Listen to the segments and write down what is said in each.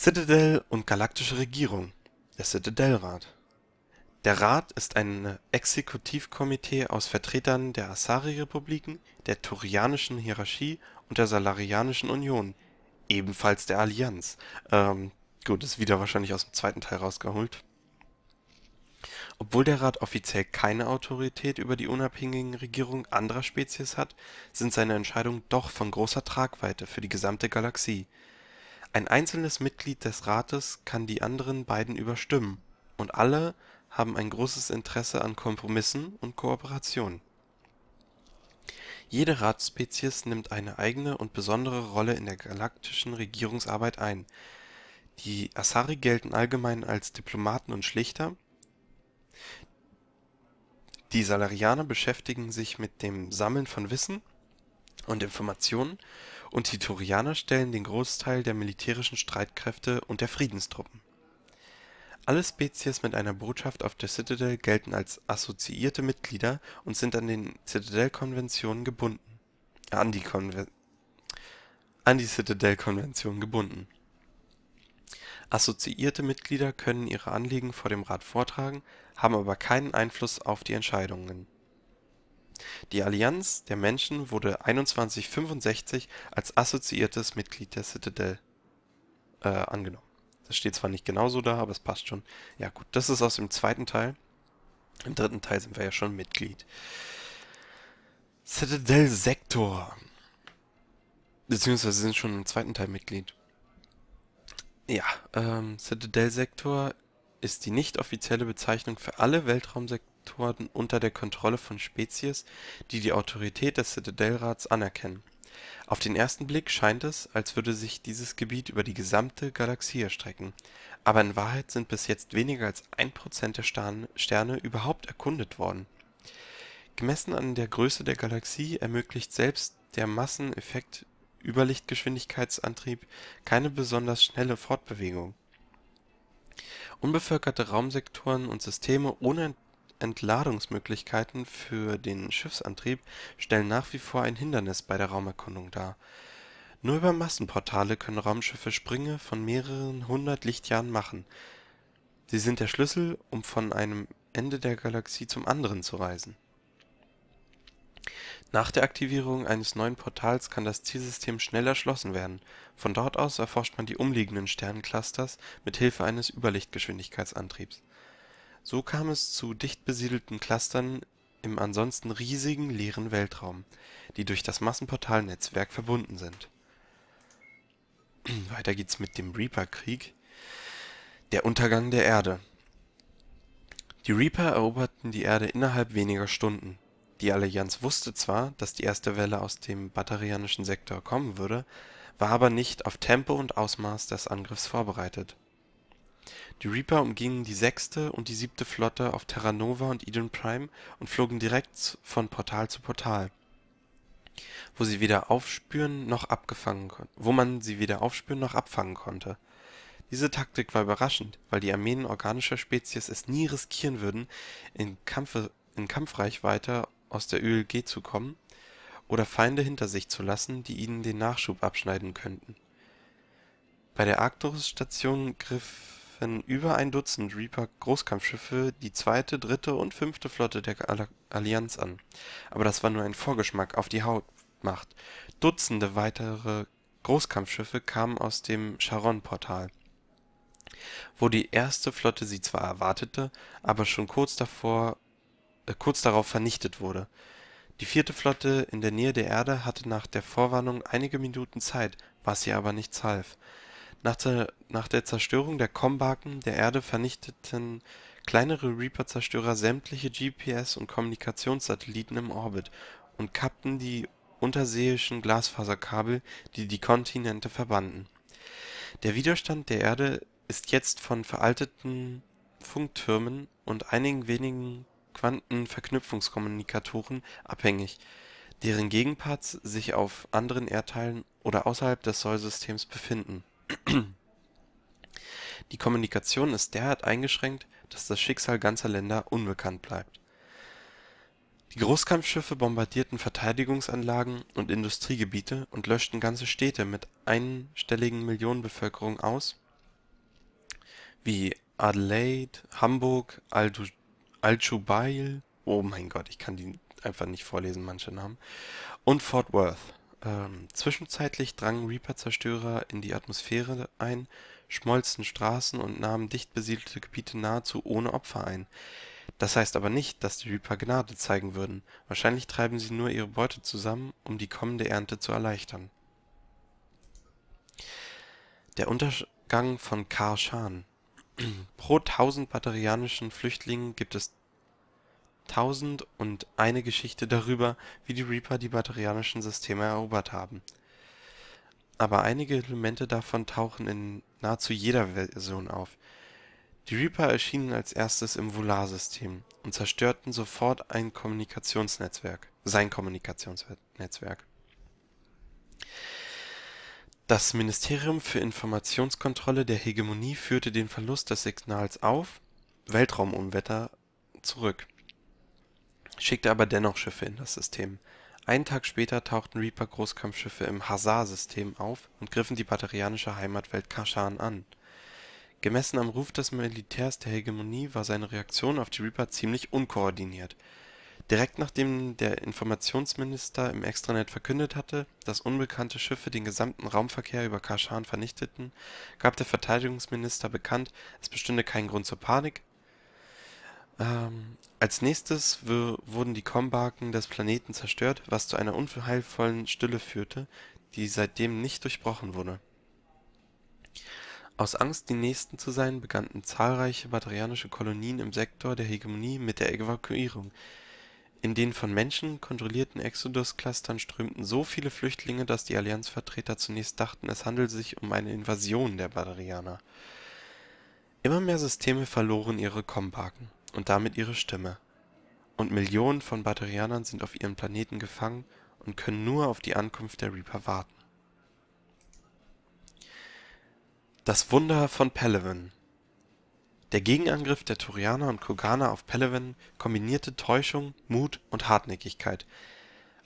Citadel und Galaktische Regierung (der Citadelrat). Der Rat ist ein Exekutivkomitee aus Vertretern der Asari-Republiken, der Turianischen Hierarchie und der Salarianischen Union, ebenfalls der Allianz (ähm, gut, ist wieder wahrscheinlich aus dem zweiten Teil rausgeholt). Obwohl der Rat offiziell keine Autorität über die unabhängigen Regierungen anderer Spezies hat, sind seine Entscheidungen doch von großer Tragweite für die gesamte Galaxie ein einzelnes Mitglied des Rates kann die anderen beiden überstimmen, und alle haben ein großes Interesse an Kompromissen und Kooperation. Jede Ratsspezies nimmt eine eigene und besondere Rolle in der galaktischen Regierungsarbeit ein. Die Asari gelten allgemein als Diplomaten und Schlichter. Die Salarianer beschäftigen sich mit dem Sammeln von Wissen und Informationen und die Turianer stellen den Großteil der militärischen Streitkräfte und der Friedenstruppen. Alle Spezies mit einer Botschaft auf der Citadel gelten als assoziierte Mitglieder und sind an den Citadel-Konventionen gebunden. An die, Konve an die Citadel-Konvention gebunden. Assoziierte Mitglieder können ihre Anliegen vor dem Rat vortragen, haben aber keinen Einfluss auf die Entscheidungen die Allianz der Menschen wurde 2165 als assoziiertes Mitglied der Citadel äh, angenommen. Das steht zwar nicht genauso da, aber es passt schon. Ja gut, das ist aus dem zweiten Teil. Im dritten Teil sind wir ja schon Mitglied. Citadel Sektor. Beziehungsweise sind schon im zweiten Teil Mitglied. Ja, ähm, Citadel Sektor ist die nicht offizielle Bezeichnung für alle Weltraumsektoren Faktoren unter der Kontrolle von Spezies, die die Autorität des Zitadellrats anerkennen. Auf den ersten Blick scheint es, als würde sich dieses Gebiet über die gesamte Galaxie erstrecken, aber in Wahrheit sind bis jetzt weniger als ein Prozent der Sterne überhaupt erkundet worden. Gemessen an der Größe der Galaxie ermöglicht selbst der Masseneffekt Überlichtgeschwindigkeitsantrieb keine besonders schnelle Fortbewegung. Unbevölkerte Raumsektoren und Systeme ohne Entladungsmöglichkeiten für den Schiffsantrieb stellen nach wie vor ein Hindernis bei der Raumerkundung dar. Nur über Massenportale können Raumschiffe Sprünge von mehreren hundert Lichtjahren machen. Sie sind der Schlüssel, um von einem Ende der Galaxie zum anderen zu reisen. Nach der Aktivierung eines neuen Portals kann das Zielsystem schnell erschlossen werden. Von dort aus erforscht man die umliegenden Sternenclusters mit Hilfe eines Überlichtgeschwindigkeitsantriebs so kam es zu dicht besiedelten Clustern im ansonsten riesigen leeren Weltraum, die durch das Massenportalnetzwerk verbunden sind. Weiter geht's mit dem Reaper-Krieg. Der Untergang der Erde. Die Reaper eroberten die Erde innerhalb weniger Stunden. Die Allianz wusste zwar, dass die erste Welle aus dem batterianischen Sektor kommen würde, war aber nicht auf Tempo und Ausmaß des Angriffs vorbereitet die Reaper umgingen die sechste und die siebte Flotte auf Terra Nova und Eden Prime und flogen direkt von Portal zu Portal, wo sie weder aufspüren noch abgefangen wo man sie weder aufspüren noch abfangen konnte. Diese Taktik war überraschend, weil die Armeen organischer Spezies es nie riskieren würden, in, Kampfe, in Kampfreichweite aus der ÖLG zu kommen oder Feinde hinter sich zu lassen, die ihnen den Nachschub abschneiden könnten. Bei der Arcturus-Station griff wenn über ein Dutzend Reaper-Großkampfschiffe die zweite, dritte und fünfte Flotte der Allianz an. Aber das war nur ein Vorgeschmack auf die Hautmacht. Dutzende weitere Großkampfschiffe kamen aus dem Charon-Portal, wo die erste Flotte sie zwar erwartete, aber schon kurz davor äh, kurz darauf vernichtet wurde. Die vierte Flotte in der Nähe der Erde hatte nach der Vorwarnung einige Minuten Zeit, was ihr aber nichts half. Nach, der, nach der Zerstörung der Kombaken der Erde vernichteten kleinere Reaper-Zerstörer sämtliche GPS- und Kommunikationssatelliten im Orbit und kappten die unterseeischen Glasfaserkabel, die die Kontinente verbanden. Der Widerstand der Erde ist jetzt von veralteten Funktürmen und einigen wenigen Quantenverknüpfungskommunikatoren abhängig, deren Gegenparts sich auf anderen Erdteilen oder außerhalb des sol befinden die Kommunikation ist derart eingeschränkt, dass das Schicksal ganzer Länder unbekannt bleibt. Die Großkampfschiffe bombardierten Verteidigungsanlagen und Industriegebiete und löschten ganze Städte mit einstelligen Millionenbevölkerungen aus, wie Adelaide, Hamburg, Al-Jubail (oh mein Gott, ich kann die einfach nicht vorlesen, manche Namen) und Fort Worth ähm, zwischenzeitlich drangen Reaper-Zerstörer in die Atmosphäre ein, schmolzen Straßen und nahmen dicht besiedelte Gebiete nahezu ohne Opfer ein. Das heißt aber nicht, dass die Reaper Gnade zeigen würden. Wahrscheinlich treiben sie nur ihre Beute zusammen, um die kommende Ernte zu erleichtern. Der Untergang von Karshan. Pro 1000 batterianischen Flüchtlingen gibt es Tausend und eine Geschichte darüber, wie die Reaper die batorianischen Systeme erobert haben. Aber einige Elemente davon tauchen in nahezu jeder Version auf. Die Reaper erschienen als erstes im Volar-System und zerstörten sofort ein Kommunikationsnetzwerk, sein Kommunikationsnetzwerk. Das Ministerium für Informationskontrolle der Hegemonie führte den Verlust des Signals auf Weltraumumwetter zurück schickte aber dennoch Schiffe in das System. Einen Tag später tauchten Reaper-Großkampfschiffe im hazar system auf und griffen die batarianische Heimatwelt Kaschan an. Gemessen am Ruf des Militärs der Hegemonie war seine Reaktion auf die Reaper ziemlich unkoordiniert. Direkt nachdem der Informationsminister im Extranet verkündet hatte, dass unbekannte Schiffe den gesamten Raumverkehr über Kaschan vernichteten, gab der Verteidigungsminister bekannt, es bestünde kein Grund zur Panik, ähm, als nächstes wurden die Kombaken des Planeten zerstört, was zu einer unheilvollen Stille führte, die seitdem nicht durchbrochen wurde. Aus Angst, die Nächsten zu sein, begannen zahlreiche badrianische Kolonien im Sektor der Hegemonie mit der Evakuierung. In den von Menschen kontrollierten Exodus-Clustern strömten so viele Flüchtlinge, dass die Allianzvertreter zunächst dachten, es handele sich um eine Invasion der Badrianer. Immer mehr Systeme verloren ihre Kombaken und damit ihre Stimme. Und Millionen von Batterianern sind auf ihrem Planeten gefangen und können nur auf die Ankunft der Reaper warten. Das Wunder von Peleven Der Gegenangriff der Turianer und Kogana auf Peleven kombinierte Täuschung, Mut und Hartnäckigkeit.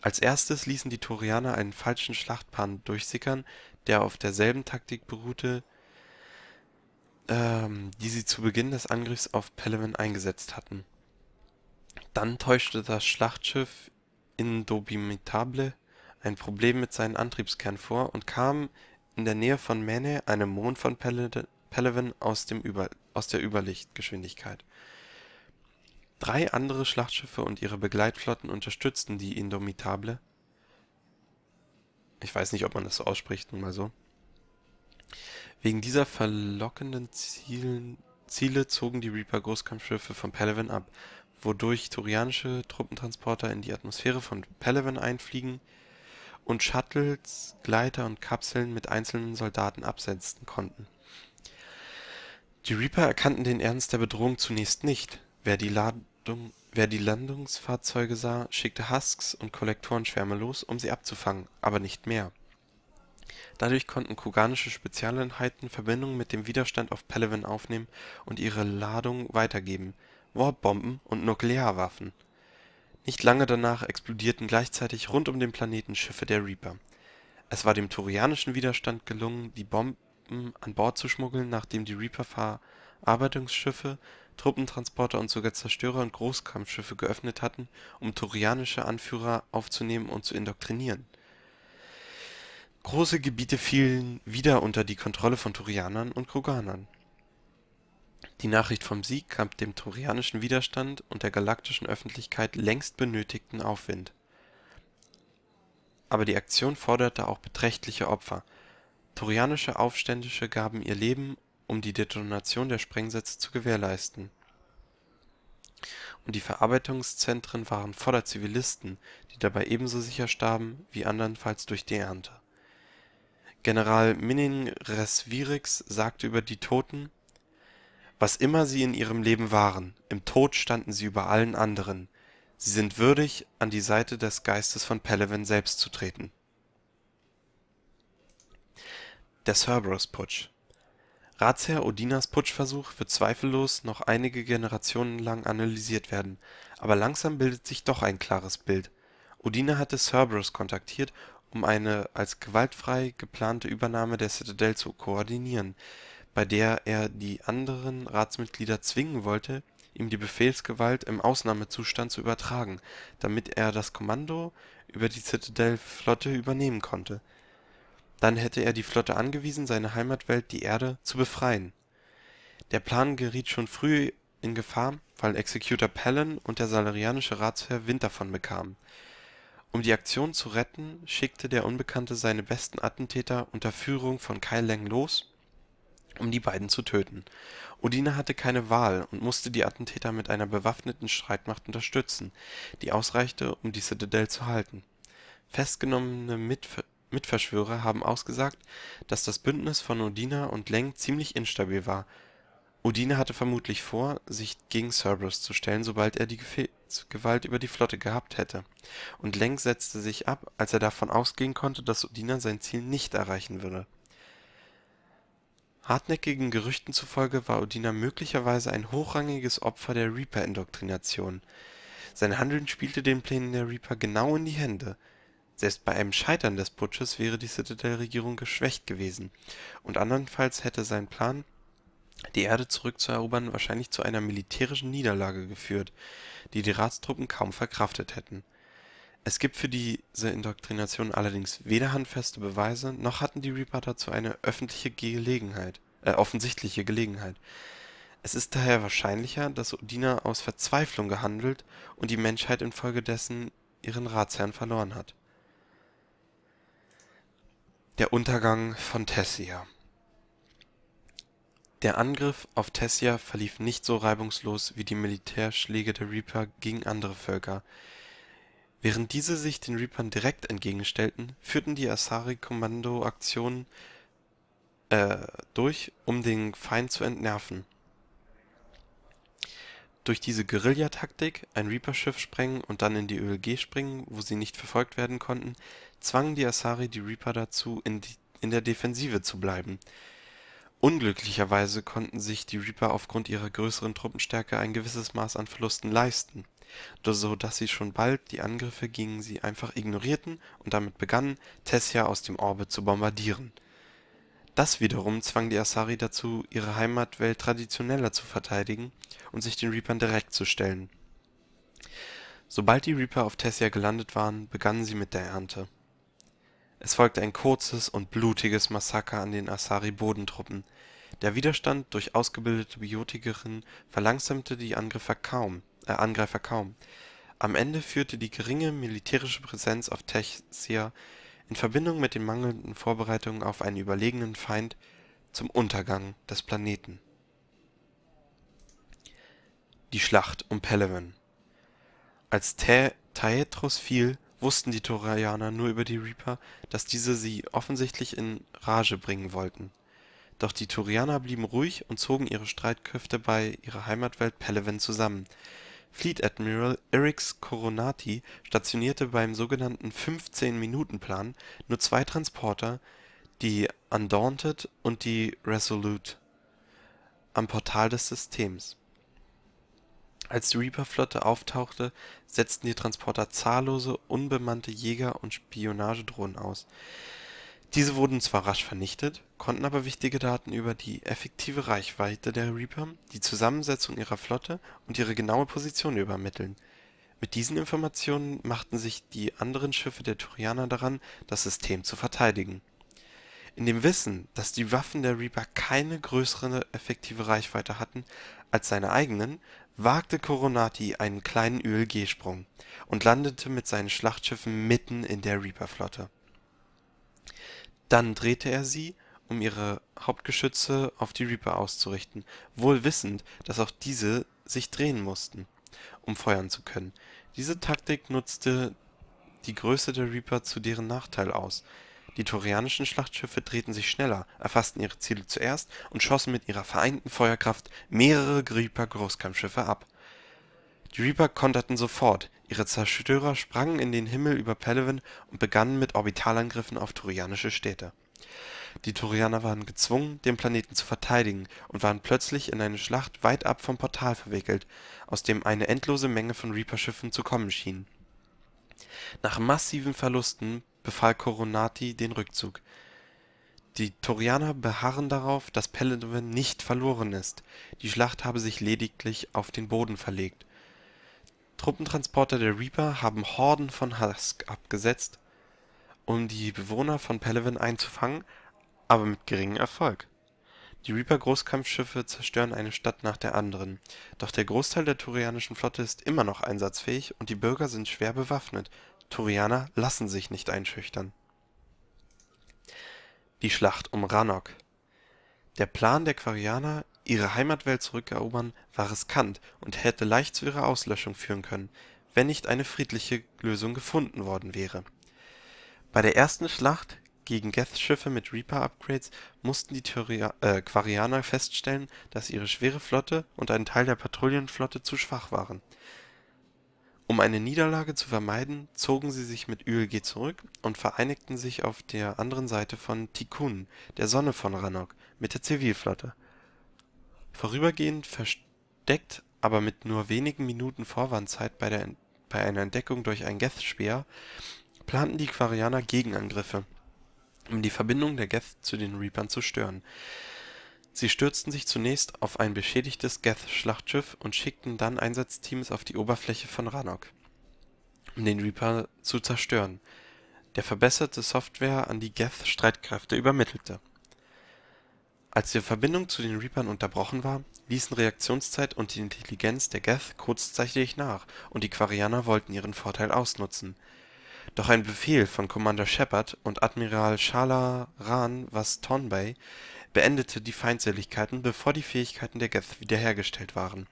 Als erstes ließen die Turianer einen falschen Schlachtpan durchsickern, der auf derselben Taktik beruhte, ähm, die sie zu Beginn des Angriffs auf Peleven eingesetzt hatten. Dann täuschte das Schlachtschiff Indomitable ein Problem mit seinem Antriebskern vor und kam in der Nähe von Mene, einem Mond von Peleven, aus, aus der Überlichtgeschwindigkeit. Drei andere Schlachtschiffe und ihre Begleitflotten unterstützten die Indomitable. Ich weiß nicht, ob man das so ausspricht, nun mal so. Wegen dieser verlockenden Zielen, Ziele zogen die Reaper-Großkampfschiffe von Palawan ab, wodurch turianische Truppentransporter in die Atmosphäre von Palawan einfliegen und Shuttles, Gleiter und Kapseln mit einzelnen Soldaten absetzen konnten. Die Reaper erkannten den Ernst der Bedrohung zunächst nicht. Wer die, Ladung, wer die Landungsfahrzeuge sah, schickte Husks und Kollektorenschwärme los, um sie abzufangen, aber nicht mehr. Dadurch konnten kuganische Spezialeinheiten Verbindungen mit dem Widerstand auf Peleliu aufnehmen und ihre Ladung weitergeben – Warp-Bomben und Nuklearwaffen). Nicht lange danach explodierten gleichzeitig rund um den Planeten Schiffe der Reaper. Es war dem koreanischen Widerstand gelungen, die Bomben an Bord zu schmuggeln, nachdem die Reaper Verarbeitungsschiffe, Truppentransporter und sogar Zerstörer und Großkampfschiffe geöffnet hatten, um koreanische Anführer aufzunehmen und zu indoktrinieren Große Gebiete fielen wieder unter die Kontrolle von Turianern und Kroganern. Die Nachricht vom Sieg gab dem turianischen Widerstand und der galaktischen Öffentlichkeit längst benötigten Aufwind. Aber die Aktion forderte auch beträchtliche Opfer. Turianische Aufständische gaben ihr Leben, um die Detonation der Sprengsätze zu gewährleisten. Und die Verarbeitungszentren waren voller Zivilisten, die dabei ebenso sicher starben wie andernfalls durch die Ernte General Minning Resvirix sagte über die Toten: „ Was immer sie in ihrem Leben waren, im Tod standen sie über allen anderen. Sie sind würdig, an die Seite des Geistes von Pellevin selbst zu treten. “Der Cerberus-Putsch Ratsherr Odinas Putschversuch wird zweifellos noch einige Generationen lang analysiert werden, aber langsam bildet sich doch ein klares Bild: Odina hatte Cerberus kontaktiert um eine als gewaltfrei geplante Übernahme der Citadelle zu koordinieren, bei der er die anderen Ratsmitglieder zwingen wollte, ihm die Befehlsgewalt im Ausnahmezustand zu übertragen, damit er das Kommando über die Citadelle-Flotte übernehmen konnte. Dann hätte er die Flotte angewiesen, seine Heimatwelt, die Erde, zu befreien. Der Plan geriet schon früh in Gefahr, weil Executor Pallon und der salarianische Ratsherr Wind davon bekamen um die Aktion zu retten, schickte der Unbekannte seine besten Attentäter unter Führung von Kai Leng los, um die beiden zu töten. Odina hatte keine Wahl und musste die Attentäter mit einer bewaffneten Streitmacht unterstützen, die ausreichte, um die Citadel zu halten. Festgenommene Mitver Mitverschwörer haben ausgesagt, dass das Bündnis von Odina und Leng ziemlich instabil war. Odina hatte vermutlich vor, sich gegen Cerberus zu stellen, sobald er die Gefehl Gewalt über die Flotte gehabt hätte, und Lenk setzte sich ab, als er davon ausgehen konnte, dass Odina sein Ziel nicht erreichen würde. Hartnäckigen Gerüchten zufolge war Odina möglicherweise ein hochrangiges Opfer der Reaper-Indoktrination. Sein Handeln spielte den Plänen der Reaper genau in die Hände. Selbst bei einem Scheitern des Putsches wäre die Citadel-Regierung geschwächt gewesen, und andernfalls hätte sein Plan die Erde zurückzuerobern, wahrscheinlich zu einer militärischen Niederlage geführt, die die Ratstruppen kaum verkraftet hätten. Es gibt für diese Indoktrination allerdings weder handfeste Beweise, noch hatten die Reaper dazu eine öffentliche Gelegenheit, äh, offensichtliche Gelegenheit. Es ist daher wahrscheinlicher, dass Odina aus Verzweiflung gehandelt und die Menschheit infolgedessen ihren Ratsherrn verloren hat. Der Untergang von Tessia der Angriff auf Tessia verlief nicht so reibungslos wie die Militärschläge der Reaper gegen andere Völker. Während diese sich den Reapern direkt entgegenstellten, führten die Asari Kommandoaktionen äh, durch, um den Feind zu entnerven. Durch diese Guerillataktik, ein Reaper-Schiff sprengen und dann in die ÖLG springen, wo sie nicht verfolgt werden konnten, zwangen die Asari die Reaper dazu, in, die, in der Defensive zu bleiben – Unglücklicherweise konnten sich die Reaper aufgrund ihrer größeren Truppenstärke ein gewisses Maß an Verlusten leisten, so dass sie schon bald die Angriffe gegen sie einfach ignorierten und damit begannen, Tessia aus dem Orbit zu bombardieren. Das wiederum zwang die Asari dazu, ihre Heimatwelt traditioneller zu verteidigen und sich den Reapern direkt zu stellen. Sobald die Reaper auf Tessia gelandet waren, begannen sie mit der Ernte es folgte ein kurzes und blutiges Massaker an den Asari-Bodentruppen. Der Widerstand durch ausgebildete Biotikerinnen verlangsamte die äh, Angreifer kaum. Am Ende führte die geringe militärische Präsenz auf Texia in Verbindung mit den mangelnden Vorbereitungen auf einen überlegenen Feind zum Untergang des Planeten. Die Schlacht um Peleven Als Taetrus fiel, wussten die Toreaner nur über die Reaper, dass diese sie offensichtlich in Rage bringen wollten. Doch die Turianer blieben ruhig und zogen ihre Streitkräfte bei ihrer Heimatwelt Palaven zusammen. Fleet Admiral Eryx Coronati stationierte beim sogenannten 15-Minuten-Plan nur zwei Transporter, die Undaunted und die Resolute, am Portal des Systems als die Reaper-Flotte auftauchte, setzten die Transporter zahllose unbemannte Jäger und Spionagedrohnen aus. Diese wurden zwar rasch vernichtet, konnten aber wichtige Daten über die effektive Reichweite der Reaper, die Zusammensetzung ihrer Flotte und ihre genaue Position übermitteln. Mit diesen Informationen machten sich die anderen Schiffe der Turianer daran, das System zu verteidigen. In dem Wissen, dass die Waffen der Reaper keine größere effektive Reichweite hatten als seine eigenen, wagte Coronati einen kleinen ölg sprung und landete mit seinen Schlachtschiffen mitten in der Reaper-Flotte. Dann drehte er sie, um ihre Hauptgeschütze auf die Reaper auszurichten, wohl wissend, dass auch diese sich drehen mussten, um feuern zu können. Diese Taktik nutzte die Größe der Reaper zu deren Nachteil aus, die koreanischen Schlachtschiffe drehten sich schneller, erfassten ihre Ziele zuerst und schossen mit ihrer vereinten Feuerkraft mehrere Reaper-Großkampfschiffe ab. Die Reaper konterten sofort, ihre Zerstörer sprangen in den Himmel über Palawan und begannen mit Orbitalangriffen auf koreanische Städte. Die Koreaner waren gezwungen, den Planeten zu verteidigen und waren plötzlich in eine Schlacht weit ab vom Portal verwickelt, aus dem eine endlose Menge von Reaper-Schiffen zu kommen schien. Nach massiven Verlusten befahl Coronati den Rückzug. Die Torianer beharren darauf, dass Pellewin nicht verloren ist, die Schlacht habe sich lediglich auf den Boden verlegt. Truppentransporter der Reaper haben Horden von Husk abgesetzt, um die Bewohner von Pellewin einzufangen, aber mit geringem Erfolg die Reaper-Großkampfschiffe zerstören eine Stadt nach der anderen, doch der Großteil der Turianischen Flotte ist immer noch einsatzfähig und die Bürger sind schwer bewaffnet, Turianer lassen sich nicht einschüchtern. Die Schlacht um Rannoch Der Plan der Quarianer, ihre Heimatwelt zurückerobern, war riskant und hätte leicht zu ihrer Auslöschung führen können, wenn nicht eine friedliche Lösung gefunden worden wäre. Bei der ersten Schlacht gegen Geth-Schiffe mit Reaper-Upgrades mussten die äh, Quarianer feststellen, dass ihre schwere Flotte und ein Teil der Patrouillenflotte zu schwach waren. Um eine Niederlage zu vermeiden, zogen sie sich mit Ülge zurück und vereinigten sich auf der anderen Seite von Tikkun, der Sonne von Rannoch, mit der Zivilflotte. Vorübergehend versteckt, aber mit nur wenigen Minuten Vorwandzeit bei, bei einer Entdeckung durch ein Geth-Speer, planten die Quarianer Gegenangriffe um die Verbindung der Geth zu den Reapern zu stören. Sie stürzten sich zunächst auf ein beschädigtes Geth-Schlachtschiff und schickten dann Einsatzteams auf die Oberfläche von Rannoch, um den Reaper zu zerstören, der verbesserte Software an die Geth-Streitkräfte übermittelte. Als die Verbindung zu den Reapern unterbrochen war, ließen Reaktionszeit und die Intelligenz der Geth kurzzeitig nach und die Quarianer wollten ihren Vorteil ausnutzen doch ein Befehl von Commander Shepard und Admiral Shala Schalaran was Tonbay beendete die Feindseligkeiten, bevor die Fähigkeiten der Geth wiederhergestellt waren.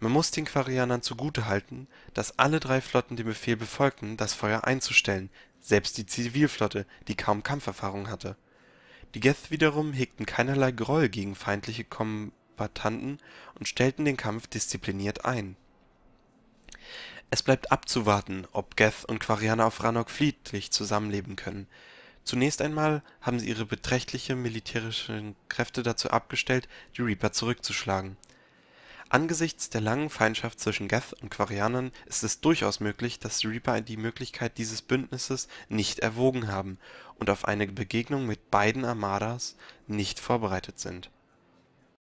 Man muss den Quarianern zugutehalten, dass alle drei Flotten den Befehl befolgten, das Feuer einzustellen, selbst die Zivilflotte, die kaum Kampferfahrung hatte. Die Geth wiederum hegten keinerlei Groll gegen feindliche Kombattanten und stellten den Kampf diszipliniert ein es bleibt abzuwarten, ob Geth und Quariana auf Ranok friedlich zusammenleben können. Zunächst einmal haben sie ihre beträchtliche militärischen Kräfte dazu abgestellt, die Reaper zurückzuschlagen. Angesichts der langen Feindschaft zwischen Geth und Quarianern ist es durchaus möglich, dass die Reaper die Möglichkeit dieses Bündnisses nicht erwogen haben und auf eine Begegnung mit beiden Armadas nicht vorbereitet sind